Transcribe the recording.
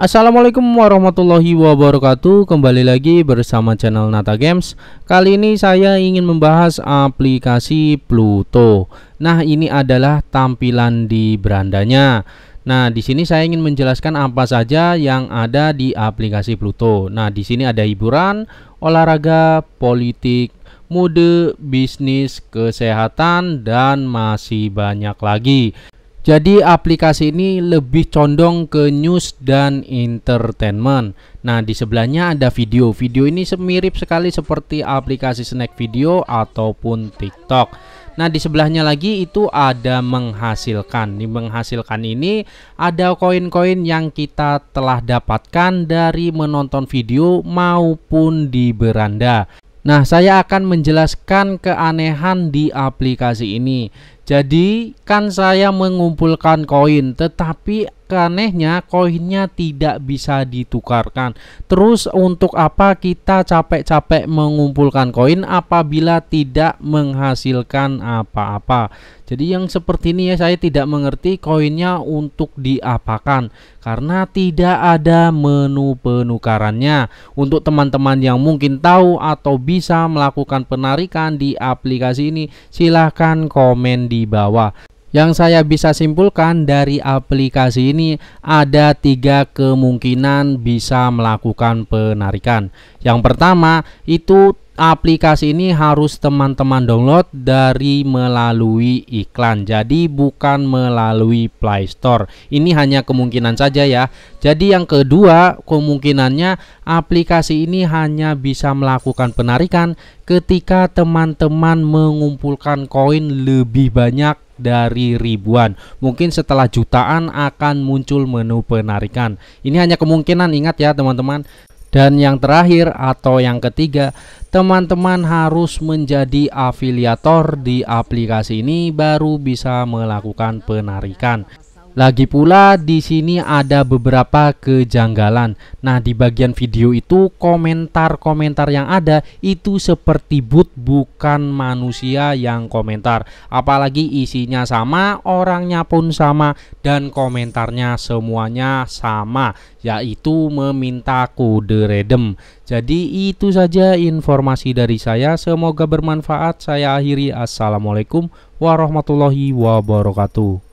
Assalamualaikum warahmatullahi wabarakatuh Kembali lagi bersama channel Nata Games Kali ini saya ingin membahas aplikasi Pluto Nah ini adalah tampilan di berandanya Nah di sini saya ingin menjelaskan apa saja yang ada di aplikasi Pluto Nah di sini ada hiburan, olahraga, politik, mode, bisnis, kesehatan, dan masih banyak lagi. Jadi aplikasi ini lebih condong ke news dan entertainment. Nah, di sebelahnya ada video. Video ini semirip sekali seperti aplikasi snack video ataupun TikTok. Nah, di sebelahnya lagi itu ada menghasilkan. Di menghasilkan ini ada koin-koin yang kita telah dapatkan dari menonton video maupun di beranda. Nah, saya akan menjelaskan keanehan di aplikasi ini. Jadi kan saya mengumpulkan koin tetapi anehnya koinnya tidak bisa ditukarkan. Terus untuk apa kita capek-capek mengumpulkan koin apabila tidak menghasilkan apa-apa? Jadi yang seperti ini ya saya tidak mengerti koinnya untuk diapakan karena tidak ada menu penukarannya. Untuk teman-teman yang mungkin tahu atau bisa melakukan penarikan di aplikasi ini silahkan komen di di bawah. Yang saya bisa simpulkan dari aplikasi ini ada tiga kemungkinan bisa melakukan penarikan. Yang pertama itu aplikasi ini harus teman-teman download dari melalui iklan jadi bukan melalui Play Store ini hanya kemungkinan saja ya jadi yang kedua kemungkinannya aplikasi ini hanya bisa melakukan penarikan ketika teman-teman mengumpulkan koin lebih banyak dari ribuan. Mungkin setelah jutaan akan muncul menu penarikan. Ini hanya kemungkinan, ingat ya teman-teman. Dan yang terakhir atau yang ketiga, teman-teman harus menjadi afiliator di aplikasi ini baru bisa melakukan penarikan. Lagi pula di sini ada beberapa kejanggalan. Nah, di bagian video itu komentar-komentar yang ada itu seperti but bukan manusia yang komentar. Apalagi isinya sama, orangnya pun sama dan komentarnya semuanya sama, yaitu meminta kode redem. Jadi itu saja informasi dari saya. Semoga bermanfaat. Saya akhiri. Assalamualaikum warahmatullahi wabarakatuh.